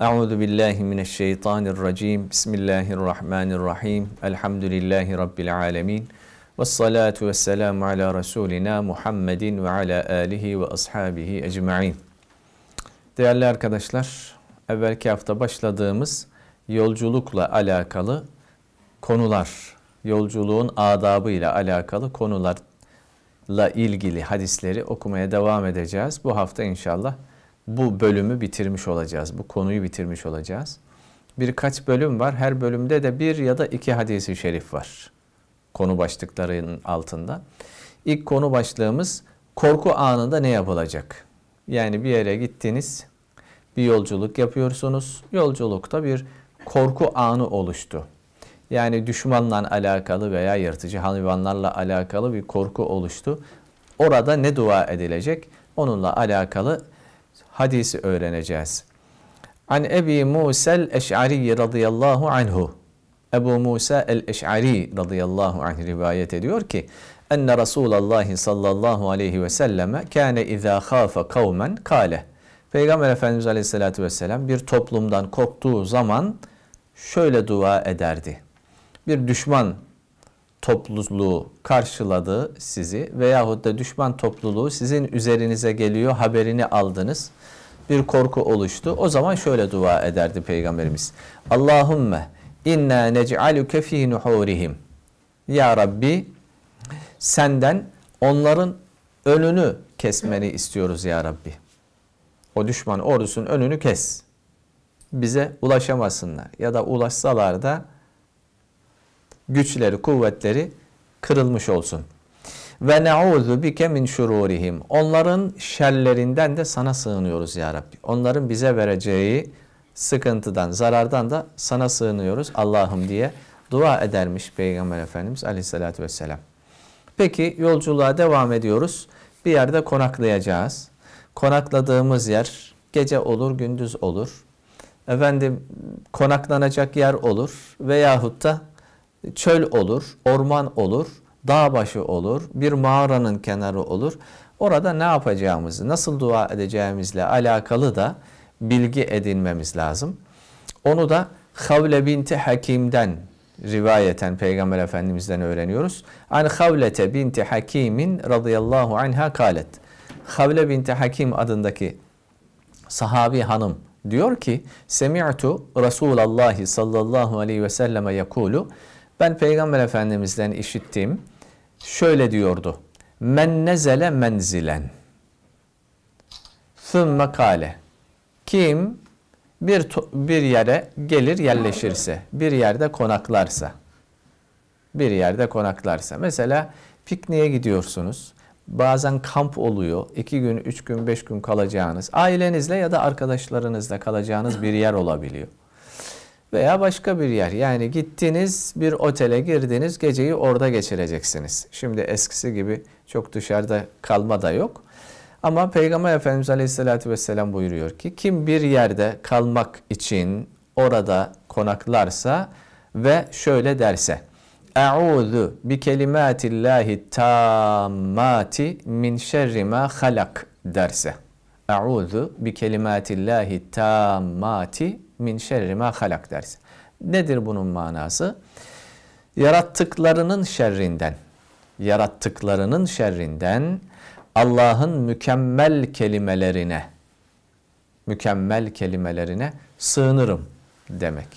Euzu billahi mineşşeytanirracim. Bismillahirrahmanirrahim. Elhamdülillahi rabbil alamin. Ves salatu vesselamu ala rasulina Muhammedin ve ala alihi ve ashabihi ecmaîn. Değerli arkadaşlar, evvelki hafta başladığımız yolculukla alakalı konular, yolculuğun adabı ile alakalı konularla ilgili hadisleri okumaya devam edeceğiz. Bu hafta inşallah bu bölümü bitirmiş olacağız. Bu konuyu bitirmiş olacağız. Birkaç bölüm var. Her bölümde de bir ya da iki hadisi şerif var. Konu başlıklarının altında. İlk konu başlığımız korku anında ne yapılacak? Yani bir yere gittiniz, bir yolculuk yapıyorsunuz. Yolculukta bir korku anı oluştu. Yani düşmanla alakalı veya yırtıcı hayvanlarla alakalı bir korku oluştu. Orada ne dua edilecek? Onunla alakalı hadisi öğreneceğiz. An Ebi Musa el-Eş'ari radıyallahu anhu. Ebu Musa el-Eş'ari radıyallahu anh rivayet ediyor ki enne Resulallah sallallahu aleyhi ve selleme kâne izâ khâfe kavmen kâle. Peygamber Efendimiz aleyhissalatü vesselam bir toplumdan korktuğu zaman şöyle dua ederdi. Bir düşman topluluğu karşıladı sizi veyahut da düşman topluluğu sizin üzerinize geliyor haberini aldınız. Bir korku oluştu. O zaman şöyle dua ederdi Peygamberimiz. Allahümme inna nec'aluke fi nuhurihim. Ya Rabbi senden onların önünü kesmeni istiyoruz ya Rabbi. O düşman ordusunun önünü kes. Bize ulaşamasınlar ya da ulaşsalar da güçleri, kuvvetleri kırılmış olsun. Ve ne'udhu bike min şururihim. Onların şerlerinden de sana sığınıyoruz ya Rabbi. Onların bize vereceği sıkıntıdan, zarardan da sana sığınıyoruz Allah'ım diye dua edermiş Peygamber Efendimiz aleyhissalatü vesselam. Peki yolculuğa devam ediyoruz. Bir yerde konaklayacağız. Konakladığımız yer gece olur, gündüz olur. Efendim konaklanacak yer olur veyahut da çöl olur, orman olur, dağ başı olur, bir mağaranın kenarı olur. Orada ne yapacağımızı, nasıl dua edeceğimizle alakalı da bilgi edinmemiz lazım. Onu da Havle binti Hakim'den rivayeten Peygamber Efendimiz'den öğreniyoruz. An Havlete binti Hakim'in radıyallahu anha kalet. Havle binti Hakim adındaki sahabi hanım diyor ki Semi'tu Resulallah sallallahu aleyhi ve selleme yakulu. Ben Peygamber Efendimiz'den işittiğim şöyle diyordu. Men nezele menzilen. Thümme kale. Kim bir, bir yere gelir yerleşirse, bir yerde konaklarsa, bir yerde konaklarsa. Mesela pikniğe gidiyorsunuz. Bazen kamp oluyor. iki gün, üç gün, beş gün kalacağınız, ailenizle ya da arkadaşlarınızla kalacağınız bir yer olabiliyor veya başka bir yer. Yani gittiniz bir otele girdiniz geceyi orada geçireceksiniz. Şimdi eskisi gibi çok dışarıda kalma da yok. Ama Peygamber Efendimiz Aleyhisselatü Vesselam buyuruyor ki kim bir yerde kalmak için orada konaklarsa ve şöyle derse Eûzu bi kelimâtillâhi tâmmâti min şerri mâ halak derse. Eûzu bi kelimâtillâhi tâmmâti min şerri ma halak dersin. Nedir bunun manası? Yarattıklarının şerrinden, yarattıklarının şerrinden Allah'ın mükemmel kelimelerine, mükemmel kelimelerine sığınırım demek.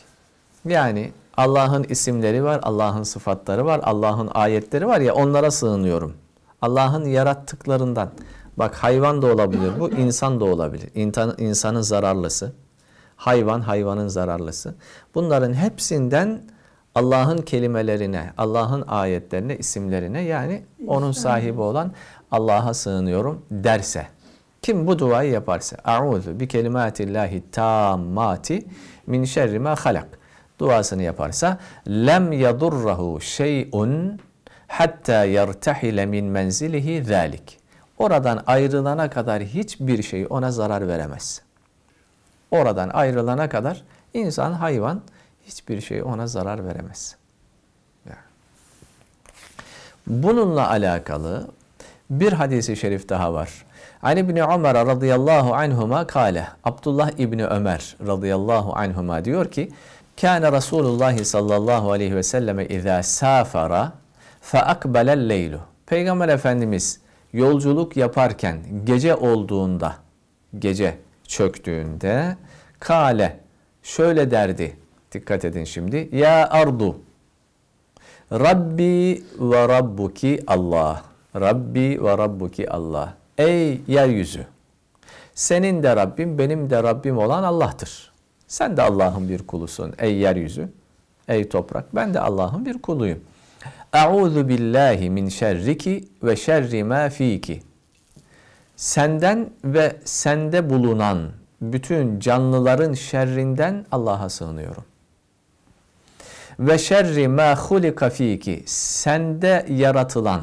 Yani Allah'ın isimleri var, Allah'ın sıfatları var, Allah'ın ayetleri var ya onlara sığınıyorum. Allah'ın yarattıklarından. Bak hayvan da olabilir bu, insan da olabilir. İnsan, insanın zararlısı, hayvan hayvanın zararlısı. Bunların hepsinden Allah'ın kelimelerine, Allah'ın ayetlerine, isimlerine yani onun sahibi olan Allah'a sığınıyorum derse. Kim bu duayı yaparsa Euzu bi kelimatillahi tammati min şerri ma halak duasını yaparsa lem yadurruhu şey'un hatta yertahile min menzilihi zalik. Oradan ayrılana kadar hiçbir şey ona zarar veremez oradan ayrılana kadar insan, hayvan hiçbir şey ona zarar veremez. Bununla alakalı bir hadisi şerif daha var. Ali bin Ömer radıyallahu anhuma kale. Abdullah İbni Ömer radıyallahu anhuma diyor ki Kâne Rasulullah sallallahu aleyhi ve selleme izâ sâfara feakbelel leylu. Peygamber Efendimiz yolculuk yaparken gece olduğunda gece çöktüğünde kale şöyle derdi. Dikkat edin şimdi. Ya ardu Rabbi ve Rabbuki Allah. Rabbi ve Rabbuki Allah. Ey yeryüzü. Senin de Rabbim, benim de Rabbim olan Allah'tır. Sen de Allah'ın bir kulusun ey yeryüzü. Ey toprak ben de Allah'ın bir kuluyum. Euzu billahi min şerriki ve şerri ma fiki senden ve sende bulunan bütün canlıların şerrinden Allah'a sığınıyorum. Ve şerri ma hulika fiki sende yaratılan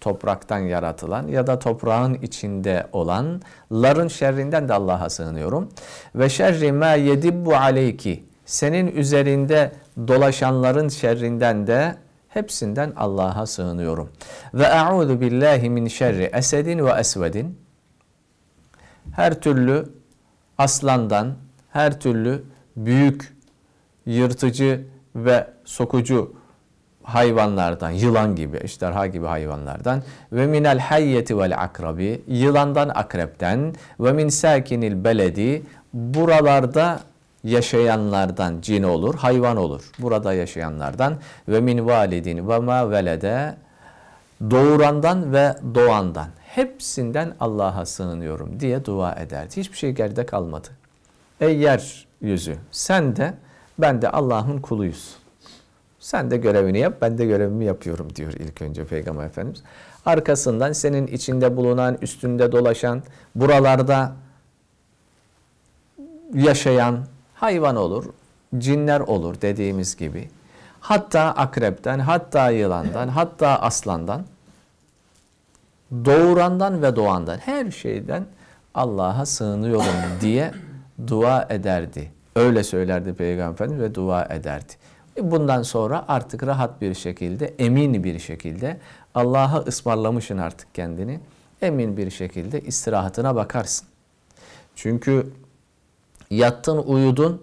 topraktan yaratılan ya da toprağın içinde olanların şerrinden de Allah'a sığınıyorum. Ve şerri ma yedibbu aleyki senin üzerinde dolaşanların şerrinden de Hepsinden Allah'a sığınıyorum. Ve a'udhu billahi min şerri esedin ve esvedin. Her türlü aslandan, her türlü büyük, yırtıcı ve sokucu hayvanlardan, yılan gibi, işterha gibi hayvanlardan ve minel hayyeti vel akrabi, yılandan, akrepten ve min sakinil beledi, buralarda yaşayanlardan cin olur, hayvan olur. Burada yaşayanlardan ve min validin ve ma velede doğurandan ve doğandan hepsinden Allah'a sığınıyorum diye dua ederdi. Hiçbir şey geride kalmadı. Ey yüzü, sen de ben de Allah'ın kuluyuz. Sen de görevini yap, ben de görevimi yapıyorum diyor ilk önce Peygamber Efendimiz. Arkasından senin içinde bulunan, üstünde dolaşan, buralarda yaşayan, Hayvan olur, cinler olur dediğimiz gibi. Hatta akrepten, hatta yılandan, hatta aslandan, doğurandan ve doğandan her şeyden Allah'a sığınıyorum diye dua ederdi. Öyle söylerdi Peygamber Efendimiz ve dua ederdi. E, bundan sonra artık rahat bir şekilde, emin bir şekilde Allah'a ısmarlamışsın artık kendini. Emin bir şekilde istirahatına bakarsın. Çünkü Yattın uyudun.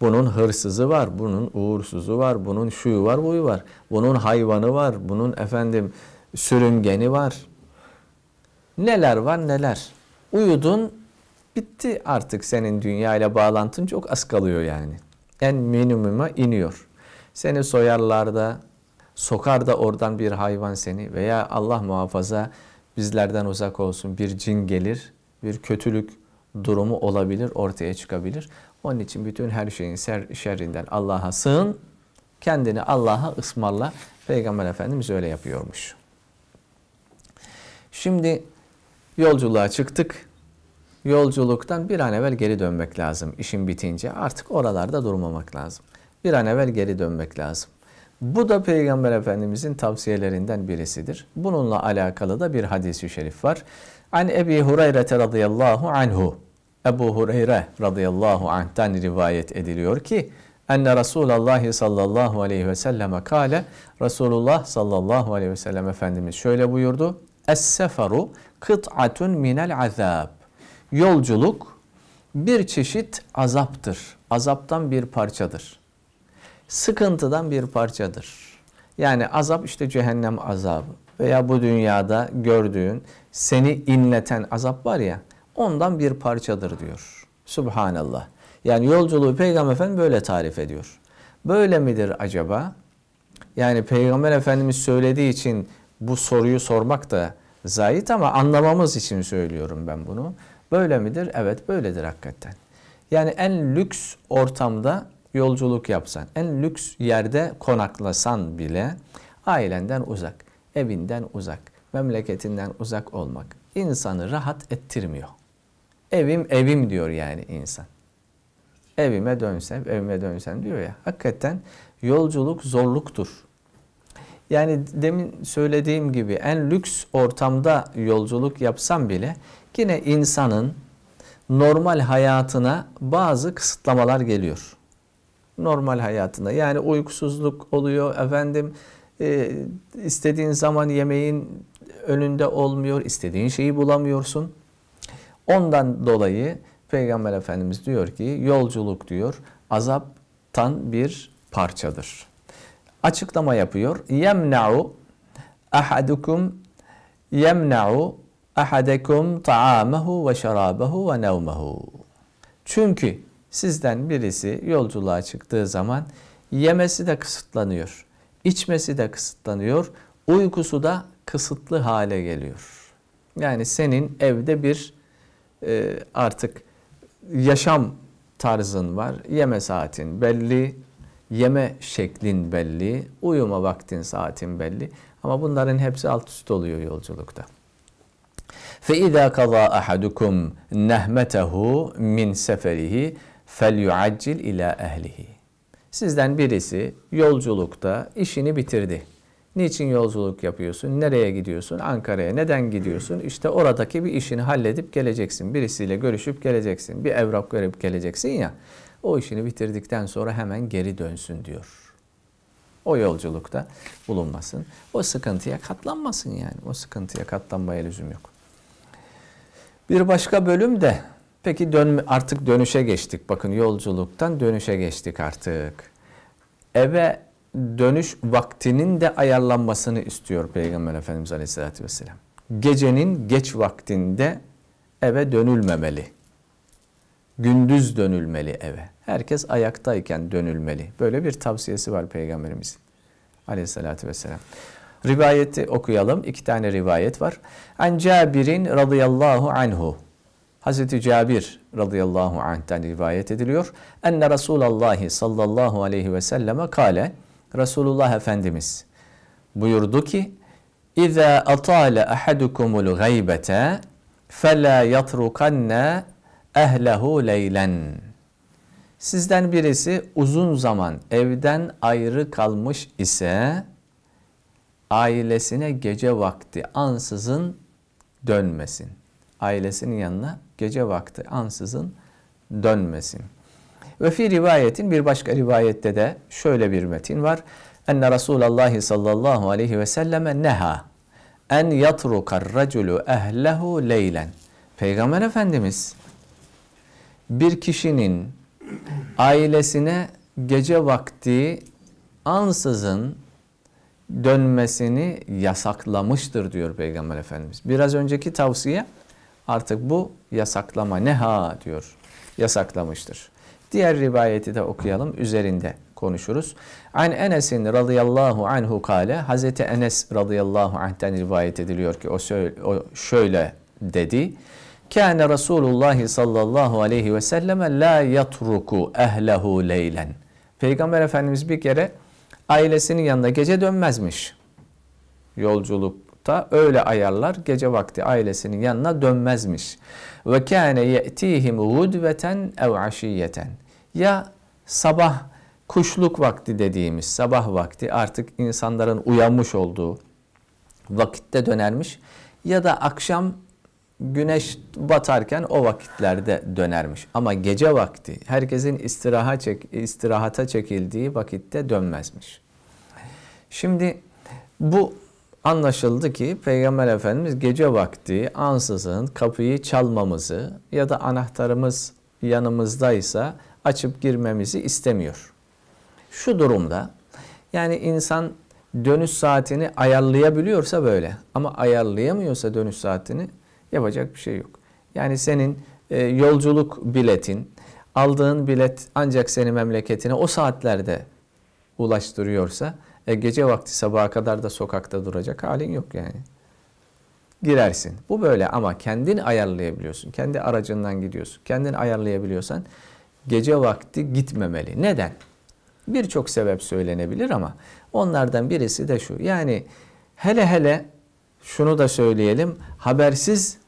Bunun hırsızı var, bunun uğursuzu var, bunun şuyu var, buyu var. Bunun hayvanı var, bunun efendim sürüngeni var. Neler var neler. Uyudun bitti artık senin dünya ile bağlantın çok az kalıyor yani. En minimuma iniyor. Seni soyarlar da sokar da oradan bir hayvan seni veya Allah muhafaza bizlerden uzak olsun bir cin gelir, bir kötülük durumu olabilir, ortaya çıkabilir. Onun için bütün her şeyin ser, şerrinden Allah'a sığın, kendini Allah'a ısmarla. Peygamber Efendimiz öyle yapıyormuş. Şimdi yolculuğa çıktık. Yolculuktan bir an evvel geri dönmek lazım işin bitince. Artık oralarda durmamak lazım. Bir an evvel geri dönmek lazım. Bu da Peygamber Efendimizin tavsiyelerinden birisidir. Bununla alakalı da bir hadis-i şerif var. An Ebi Hureyre radıyallahu anhu. Ebu Hureyre radıyallahu anh'tan rivayet ediliyor ki Enne Resulallah sallallahu aleyhi ve selleme kale Resulullah sallallahu aleyhi ve sellem Efendimiz şöyle buyurdu. Es-seferu kıt'atun minel azab. Yolculuk bir çeşit azaptır. Azaptan bir parçadır. Sıkıntıdan bir parçadır. Yani azap işte cehennem azabı veya bu dünyada gördüğün seni inleten azap var ya ondan bir parçadır diyor. Subhanallah. Yani yolculuğu Peygamber Efendimiz böyle tarif ediyor. Böyle midir acaba? Yani Peygamber Efendimiz söylediği için bu soruyu sormak da zayıf ama anlamamız için söylüyorum ben bunu. Böyle midir? Evet böyledir hakikaten. Yani en lüks ortamda yolculuk yapsan, en lüks yerde konaklasan bile ailenden uzak evinden uzak, memleketinden uzak olmak insanı rahat ettirmiyor. Evim evim diyor yani insan. Evime dönsem, evime dönsem diyor ya. Hakikaten yolculuk zorluktur. Yani demin söylediğim gibi en lüks ortamda yolculuk yapsam bile yine insanın normal hayatına bazı kısıtlamalar geliyor. Normal hayatında yani uykusuzluk oluyor efendim e, istediğin zaman yemeğin önünde olmuyor, istediğin şeyi bulamıyorsun. Ondan dolayı Peygamber Efendimiz diyor ki yolculuk diyor azaptan bir parçadır. Açıklama yapıyor. Yemna'u ahadukum yemna'u ahadekum ta'amehu ve şerabehu ve nevmehu. Çünkü sizden birisi yolculuğa çıktığı zaman yemesi de kısıtlanıyor. İçmesi de kısıtlanıyor, uykusu da kısıtlı hale geliyor. Yani senin evde bir e, artık yaşam tarzın var, yeme saatin belli, yeme şeklin belli, uyuma vaktin saatin belli. Ama bunların hepsi alt üst oluyor yolculukta. فَاِذَا قَضَى أَحَدُكُمْ نَهْمَتَهُ مِنْ سَفَرِهِ فَلْيُعَجِّلْ اِلَى اَهْلِهِ Sizden birisi yolculukta işini bitirdi. Niçin yolculuk yapıyorsun? Nereye gidiyorsun? Ankara'ya neden gidiyorsun? İşte oradaki bir işini halledip geleceksin. Birisiyle görüşüp geleceksin. Bir evrak verip geleceksin ya. O işini bitirdikten sonra hemen geri dönsün diyor. O yolculukta bulunmasın. O sıkıntıya katlanmasın yani. O sıkıntıya katlanmaya lüzum yok. Bir başka bölüm de Peki dön, artık dönüşe geçtik. Bakın yolculuktan dönüşe geçtik artık. Eve dönüş vaktinin de ayarlanmasını istiyor Peygamber Efendimiz Aleyhisselatü Vesselam. Gecenin geç vaktinde eve dönülmemeli. Gündüz dönülmeli eve. Herkes ayaktayken dönülmeli. Böyle bir tavsiyesi var Peygamberimizin Aleyhisselatü Vesselam. Rivayeti okuyalım. İki tane rivayet var. An Cabir'in radıyallahu anhu. Hazreti Cabir radıyallahu anh'ten rivayet ediliyor. Enne Resulallah sallallahu aleyhi ve selleme kale Resulullah Efendimiz buyurdu ki İza atale ahadukumul gaybete fela yatrukanne ehlehu leylen. Sizden birisi uzun zaman evden ayrı kalmış ise ailesine gece vakti ansızın dönmesin ailesinin yanına gece vakti ansızın dönmesin. Ve fi rivayetin bir başka rivayette de şöyle bir metin var. Enne Resulallah sallallahu aleyhi ve selleme neha en yatrukar raculu ehlehu leylen. Peygamber Efendimiz bir kişinin ailesine gece vakti ansızın dönmesini yasaklamıştır diyor Peygamber Efendimiz. Biraz önceki tavsiye artık bu yasaklama neha diyor. Yasaklamıştır. Diğer rivayeti de okuyalım üzerinde konuşuruz. An Enes'in radıyallahu anhu kale Hazreti Enes radıyallahu anh'ten rivayet ediliyor ki o, şöyle, o şöyle dedi. Kâne Resulullah sallallahu aleyhi ve selleme la yatruku ehlehu leylen. Peygamber Efendimiz bir kere ailesinin yanında gece dönmezmiş. Yolculuk, da öyle ayarlar gece vakti ailesinin yanına dönmezmiş. Ve kâne ye'tihim gudveten ev aşiyeten. Ya sabah kuşluk vakti dediğimiz sabah vakti artık insanların uyanmış olduğu vakitte dönermiş ya da akşam güneş batarken o vakitlerde dönermiş. Ama gece vakti herkesin istiraha çek, istirahata çekildiği vakitte dönmezmiş. Şimdi bu anlaşıldı ki Peygamber Efendimiz gece vakti ansızın kapıyı çalmamızı ya da anahtarımız yanımızdaysa açıp girmemizi istemiyor. Şu durumda yani insan dönüş saatini ayarlayabiliyorsa böyle ama ayarlayamıyorsa dönüş saatini yapacak bir şey yok. Yani senin e, yolculuk biletin, aldığın bilet ancak seni memleketine o saatlerde ulaştırıyorsa e gece vakti sabaha kadar da sokakta duracak halin yok yani. Girersin. Bu böyle ama kendini ayarlayabiliyorsun. Kendi aracından gidiyorsun. kendini ayarlayabiliyorsan gece vakti gitmemeli. Neden? Birçok sebep söylenebilir ama onlardan birisi de şu. Yani hele hele şunu da söyleyelim. Habersiz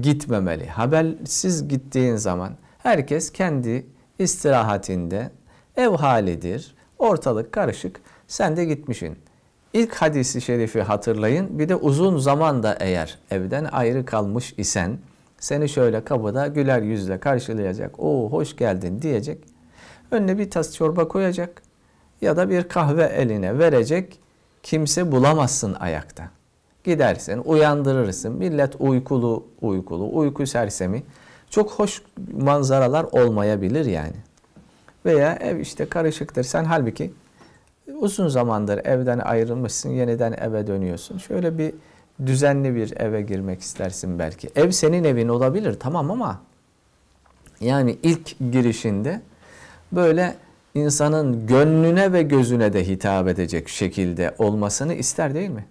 gitmemeli. Habersiz gittiğin zaman herkes kendi istirahatinde ev halidir. Ortalık karışık. Sen de gitmişsin. İlk hadisi şerifi hatırlayın. Bir de uzun zamanda eğer evden ayrı kalmış isen seni şöyle kapıda güler yüzle karşılayacak. Oo hoş geldin diyecek. Önüne bir tas çorba koyacak ya da bir kahve eline verecek. Kimse bulamazsın ayakta. Gidersin, uyandırırsın. Millet uykulu, uykulu, uyku sersemi. Çok hoş manzaralar olmayabilir yani. Veya ev işte karışıktır. Sen halbuki uzun zamandır evden ayrılmışsın, yeniden eve dönüyorsun. Şöyle bir düzenli bir eve girmek istersin belki. Ev senin evin olabilir tamam ama yani ilk girişinde böyle insanın gönlüne ve gözüne de hitap edecek şekilde olmasını ister değil mi?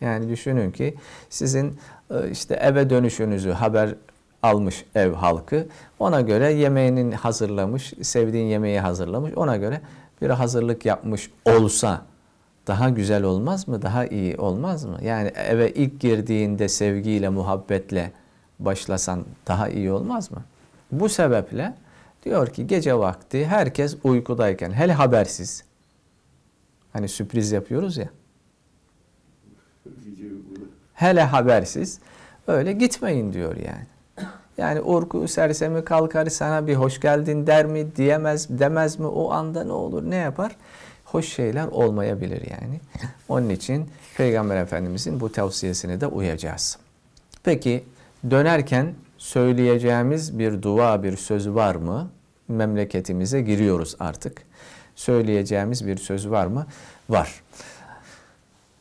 Yani düşünün ki sizin e, işte eve dönüşünüzü haber almış ev halkı. Ona göre yemeğinin hazırlamış, sevdiğin yemeği hazırlamış. Ona göre bir hazırlık yapmış olsa daha güzel olmaz mı? Daha iyi olmaz mı? Yani eve ilk girdiğinde sevgiyle, muhabbetle başlasan daha iyi olmaz mı? Bu sebeple diyor ki gece vakti herkes uykudayken, hele habersiz. Hani sürpriz yapıyoruz ya. Hele habersiz. Öyle gitmeyin diyor yani. Yani Orku serse mi kalkar sana bir hoş geldin der mi diyemez demez mi o anda ne olur ne yapar? Hoş şeyler olmayabilir yani. Onun için Peygamber Efendimizin bu tavsiyesine de uyacağız. Peki dönerken söyleyeceğimiz bir dua bir söz var mı? Memleketimize giriyoruz artık. Söyleyeceğimiz bir söz var mı? Var.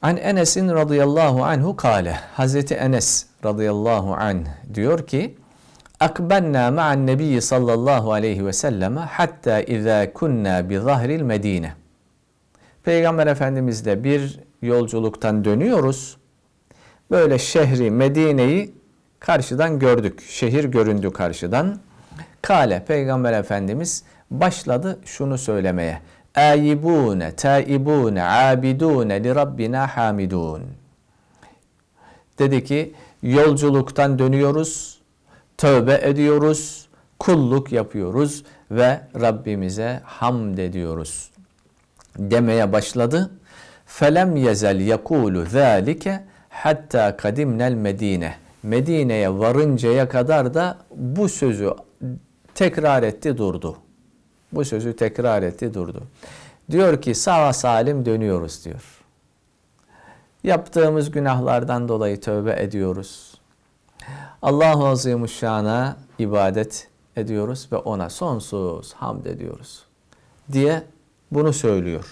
An Enes'in radıyallahu anhu kale. Hazreti Enes radıyallahu anh diyor ki akbanna ma'an nebiyyi sallallahu aleyhi ve selleme hatta izâ kunna bi zahril medine. Peygamber Efendimizle bir yolculuktan dönüyoruz. Böyle şehri Medine'yi karşıdan gördük. Şehir göründü karşıdan. Kale Peygamber Efendimiz başladı şunu söylemeye. Ayibune, taibune, abidune li Rabbina hamidun. Dedi ki yolculuktan dönüyoruz tövbe ediyoruz, kulluk yapıyoruz ve Rabbimize hamd ediyoruz demeye başladı. Felem yezel yakulu, zalike hatta kadimnel Medine. Medine'ye varıncaya kadar da bu sözü tekrar etti durdu. Bu sözü tekrar etti durdu. Diyor ki sağ salim dönüyoruz diyor. Yaptığımız günahlardan dolayı tövbe ediyoruz Allahu Azimuşşan'a ibadet ediyoruz ve ona sonsuz hamd ediyoruz diye bunu söylüyor.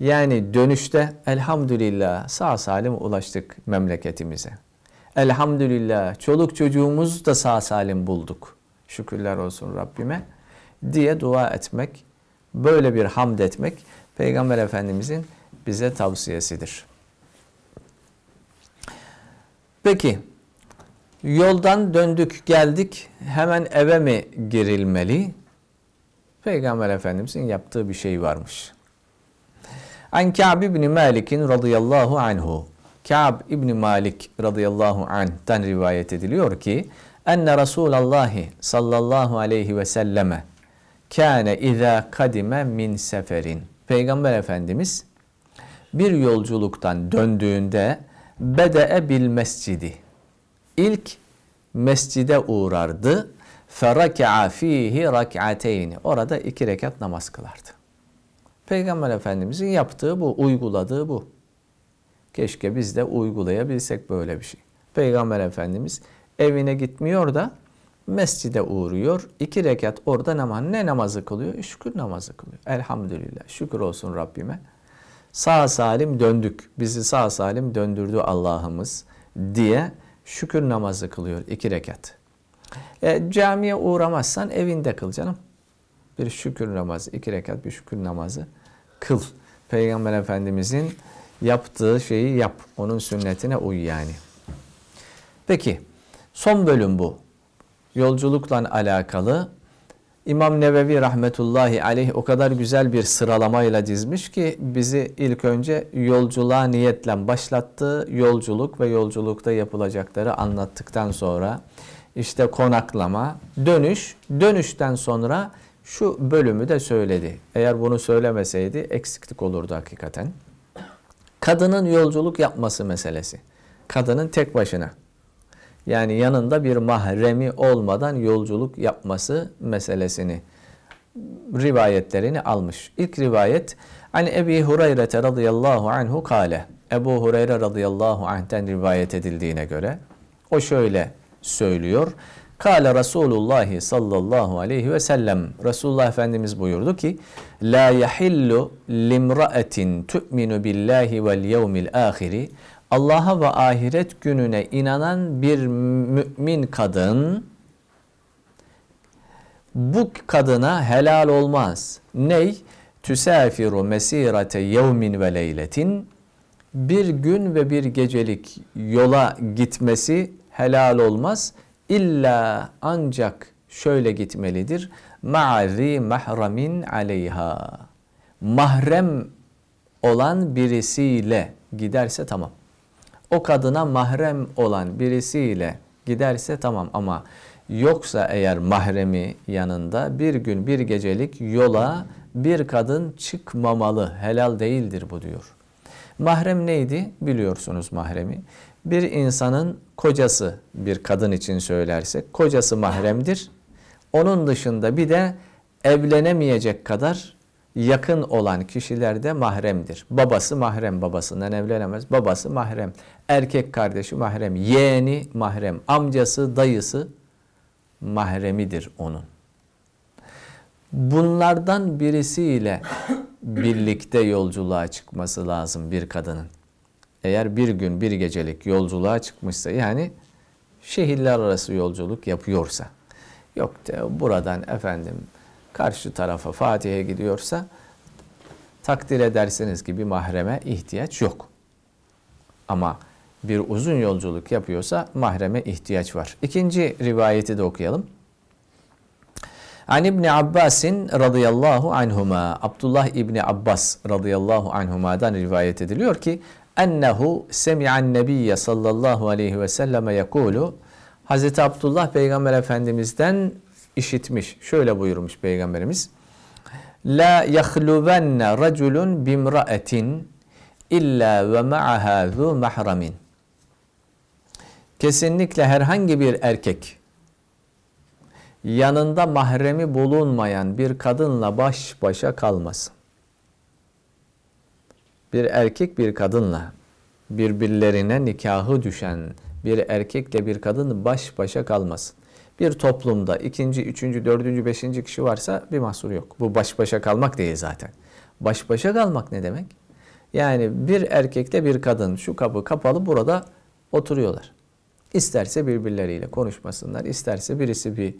Yani dönüşte elhamdülillah sağ salim ulaştık memleketimize. Elhamdülillah çoluk çocuğumuz da sağ salim bulduk. Şükürler olsun Rabbime diye dua etmek, böyle bir hamd etmek Peygamber Efendimizin bize tavsiyesidir. Peki Yoldan döndük geldik hemen eve mi girilmeli? Peygamber Efendimizin yaptığı bir şey varmış. An Ka'b ibn Malik'in radıyallahu anhu. Ka'b ibn Malik radıyallahu anh'tan rivayet ediliyor ki enne Resulallah sallallahu aleyhi ve selleme kâne izâ kadime min seferin. Peygamber Efendimiz bir yolculuktan döndüğünde bede'e bil mescidi ilk mescide uğrardı. فَرَكَعَ ف۪يهِ رَكْعَتَيْنِ Orada iki rekat namaz kılardı. Peygamber Efendimizin yaptığı bu, uyguladığı bu. Keşke biz de uygulayabilsek böyle bir şey. Peygamber Efendimiz evine gitmiyor da mescide uğruyor. iki rekat orada namaz. Ne namazı kılıyor? Şükür namazı kılıyor. Elhamdülillah. Şükür olsun Rabbime. Sağ salim döndük. Bizi sağ salim döndürdü Allah'ımız diye şükür namazı kılıyor iki rekat. E, camiye uğramazsan evinde kıl canım. Bir şükür namazı, iki rekat bir şükür namazı kıl. Peygamber Efendimizin yaptığı şeyi yap. Onun sünnetine uy yani. Peki son bölüm bu. Yolculukla alakalı İmam Nevevi rahmetullahi aleyh o kadar güzel bir sıralamayla dizmiş ki bizi ilk önce yolculuğa niyetle başlattı. Yolculuk ve yolculukta yapılacakları anlattıktan sonra işte konaklama, dönüş, dönüşten sonra şu bölümü de söyledi. Eğer bunu söylemeseydi eksiklik olurdu hakikaten. Kadının yolculuk yapması meselesi. Kadının tek başına. Yani yanında bir mahremi olmadan yolculuk yapması meselesini rivayetlerini almış. İlk rivayet An Ebi Hureyre radıyallahu anhu kale. Ebu Hureyre radıyallahu anh'ten rivayet edildiğine göre o şöyle söylüyor. Kale Resulullah sallallahu aleyhi ve sellem. Resulullah Efendimiz buyurdu ki La yahillu limraatin tu'minu billahi vel yevmil ahiri Allah'a ve ahiret gününe inanan bir mümin kadın bu kadına helal olmaz. Ney? Tüsafiru mesirete yevmin ve leyletin bir gün ve bir gecelik yola gitmesi helal olmaz. İlla ancak şöyle gitmelidir. Ma'zi mahramin aleyha. Mahrem olan birisiyle giderse tamam o kadına mahrem olan birisiyle giderse tamam ama yoksa eğer mahremi yanında bir gün bir gecelik yola bir kadın çıkmamalı helal değildir bu diyor. Mahrem neydi? Biliyorsunuz mahremi. Bir insanın kocası bir kadın için söylersek kocası mahremdir. Onun dışında bir de evlenemeyecek kadar yakın olan kişiler de mahremdir. Babası mahrem, babasından evlenemez. Babası mahrem, erkek kardeşi mahrem, yeğeni mahrem, amcası, dayısı mahremidir onun. Bunlardan birisiyle birlikte yolculuğa çıkması lazım bir kadının. Eğer bir gün bir gecelik yolculuğa çıkmışsa yani şehirler arası yolculuk yapıyorsa. Yok de buradan efendim karşı tarafa Fatih'e gidiyorsa takdir edersiniz ki bir mahreme ihtiyaç yok. Ama bir uzun yolculuk yapıyorsa mahreme ihtiyaç var. İkinci rivayeti de okuyalım. An İbni Abbas'in radıyallahu anhuma, Abdullah İbni Abbas radıyallahu anhuma'dan rivayet ediliyor ki, ennehu semi'an nebiyye sallallahu aleyhi ve selleme yekulu, Hz. Abdullah Peygamber Efendimiz'den işitmiş. Şöyle buyurmuş Peygamberimiz. La yahluvenne raculun bimra'etin illa ve ma'aha zu mahramin. Kesinlikle herhangi bir erkek yanında mahremi bulunmayan bir kadınla baş başa kalmasın. Bir erkek bir kadınla birbirlerine nikahı düşen bir erkekle bir kadın baş başa kalmasın bir toplumda ikinci, üçüncü, dördüncü, beşinci kişi varsa bir mahsur yok. Bu baş başa kalmak değil zaten. Baş başa kalmak ne demek? Yani bir erkekle bir kadın şu kapı kapalı burada oturuyorlar. İsterse birbirleriyle konuşmasınlar, isterse birisi bir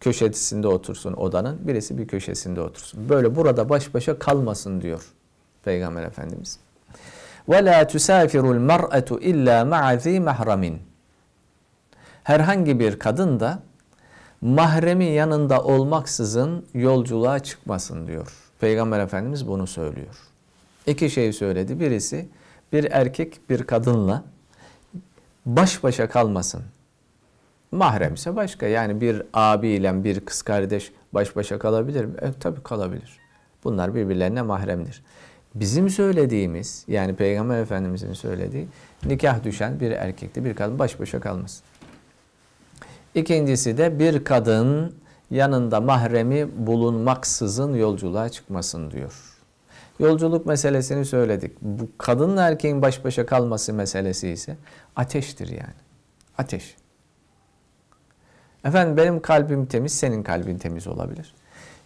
köşesinde otursun odanın, birisi bir köşesinde otursun. Böyle burada baş başa kalmasın diyor Peygamber Efendimiz. وَلَا تُسَافِرُ الْمَرْأَةُ اِلَّا مَعَ ذِي مَحْرَمٍ herhangi bir kadın da mahremi yanında olmaksızın yolculuğa çıkmasın diyor. Peygamber Efendimiz bunu söylüyor. İki şey söyledi. Birisi bir erkek bir kadınla baş başa kalmasın. Mahrem ise başka. Yani bir abiyle bir kız kardeş baş başa kalabilir mi? E, tabii kalabilir. Bunlar birbirlerine mahremdir. Bizim söylediğimiz yani Peygamber Efendimizin söylediği nikah düşen bir erkekle bir kadın baş başa kalmasın. İkincisi de bir kadın yanında mahremi bulunmaksızın yolculuğa çıkmasın diyor. Yolculuk meselesini söyledik. Bu kadınla erkeğin baş başa kalması meselesi ise ateştir yani. Ateş. Efendim benim kalbim temiz, senin kalbin temiz olabilir.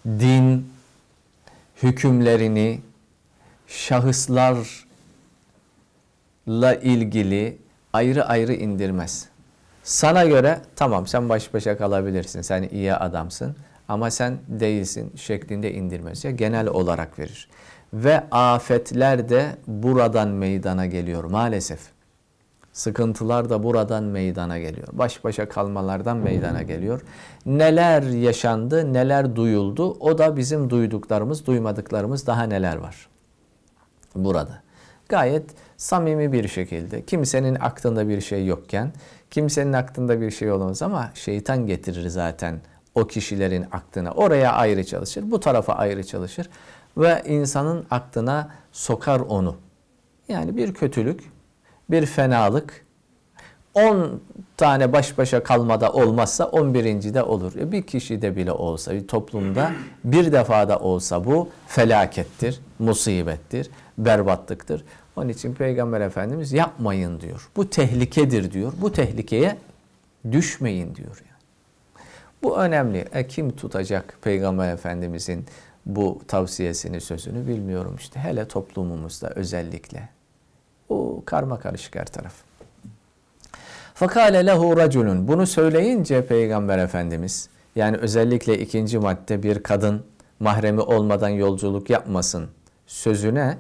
Din hükümlerini şahıslarla ilgili ayrı ayrı indirmez. Sana göre tamam sen baş başa kalabilirsin, sen iyi adamsın ama sen değilsin şeklinde indirmez ya genel olarak verir. Ve afetler de buradan meydana geliyor maalesef. Sıkıntılar da buradan meydana geliyor. Baş başa kalmalardan meydana geliyor. Neler yaşandı, neler duyuldu o da bizim duyduklarımız, duymadıklarımız daha neler var burada. Gayet samimi bir şekilde kimsenin aklında bir şey yokken kimsenin aklında bir şey olmaz ama şeytan getirir zaten o kişilerin aklına. Oraya ayrı çalışır, bu tarafa ayrı çalışır ve insanın aklına sokar onu. Yani bir kötülük, bir fenalık 10 tane baş başa kalmada olmazsa 11. de olur. E, bir kişi de bile olsa, bir toplumda bir defada olsa bu felakettir, musibettir, berbatlıktır. Onun için Peygamber Efendimiz yapmayın diyor. Bu tehlikedir diyor. Bu tehlikeye düşmeyin diyor. Yani. Bu önemli. E, kim tutacak Peygamber Efendimizin bu tavsiyesini, sözünü bilmiyorum işte. Hele toplumumuzda özellikle. Bu karma karışık her taraf. Fakale lehu raculun. Bunu söyleyince Peygamber Efendimiz yani özellikle ikinci madde bir kadın mahremi olmadan yolculuk yapmasın sözüne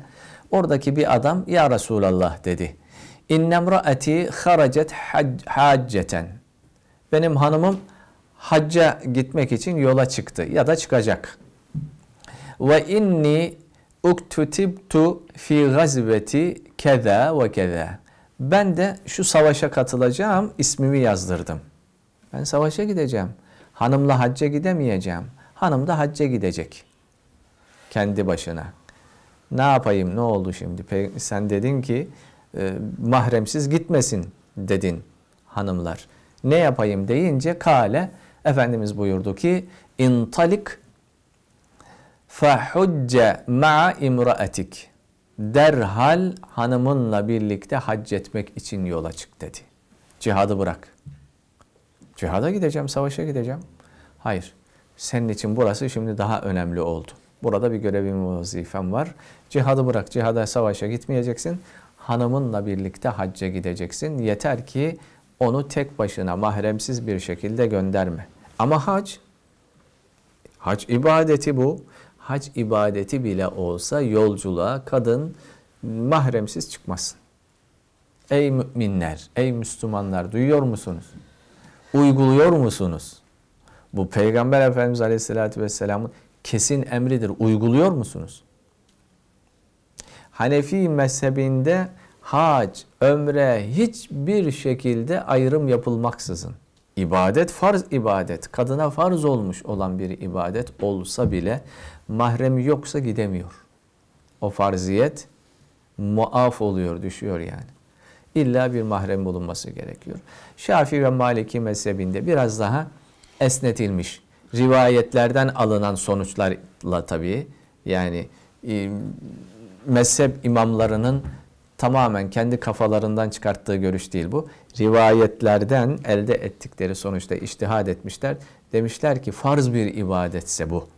Oradaki bir adam ya Resulallah dedi. İnne İnnemraati haracet hacceten. Benim hanımım hacca gitmek için yola çıktı ya da çıkacak. Ve inni uktutibtu fi gazveti keda ve keda. Ben de şu savaşa katılacağım ismimi yazdırdım. Ben savaşa gideceğim. Hanımla hacca gidemeyeceğim. Hanım da hacca gidecek. Kendi başına. Ne yapayım? Ne oldu şimdi? Sen dedin ki e, mahremsiz gitmesin dedin hanımlar. Ne yapayım deyince kale Efendimiz buyurdu ki intalik fahucce ma imraatik derhal hanımınla birlikte hac etmek için yola çık dedi. Cihadı bırak. Cihada gideceğim, savaşa gideceğim. Hayır. Senin için burası şimdi daha önemli oldu. Burada bir görevim, vazifem var. Cihadı bırak, cihada savaşa gitmeyeceksin. Hanımınla birlikte hacca gideceksin. Yeter ki onu tek başına mahremsiz bir şekilde gönderme. Ama hac, hac ibadeti bu. Hac ibadeti bile olsa yolculuğa kadın mahremsiz çıkmasın. Ey müminler, ey Müslümanlar duyuyor musunuz? Uyguluyor musunuz? Bu Peygamber Efendimiz Aleyhisselatü Vesselam'ın kesin emridir. Uyguluyor musunuz? Hanefi mezhebinde hac, ömre hiçbir şekilde ayrım yapılmaksızın ibadet farz ibadet, kadına farz olmuş olan bir ibadet olsa bile mahremi yoksa gidemiyor. O farziyet muaf oluyor, düşüyor yani. İlla bir mahrem bulunması gerekiyor. Şafii ve Maliki mezhebinde biraz daha esnetilmiş. Rivayetlerden alınan sonuçlarla tabii yani e, mezhep imamlarının tamamen kendi kafalarından çıkarttığı görüş değil bu. Rivayetlerden elde ettikleri sonuçta iştihad etmişler. Demişler ki farz bir ibadetse bu.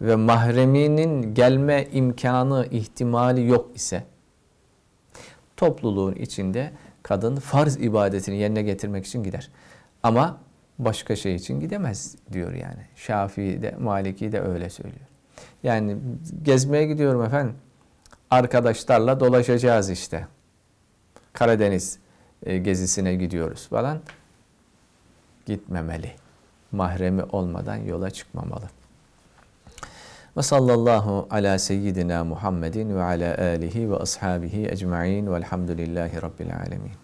Ve mahreminin gelme imkanı, ihtimali yok ise topluluğun içinde kadın farz ibadetini yerine getirmek için gider. Ama başka şey için gidemez diyor yani. Şafii de, Maliki de öyle söylüyor. Yani gezmeye gidiyorum efendim arkadaşlarla dolaşacağız işte. Karadeniz e, gezisine gidiyoruz falan. Gitmemeli. Mahremi olmadan yola çıkmamalı. Ve sallallahu ala seyyidina Muhammedin ve ala alihi ve ashabihi ecma'in velhamdülillahi rabbil alemin.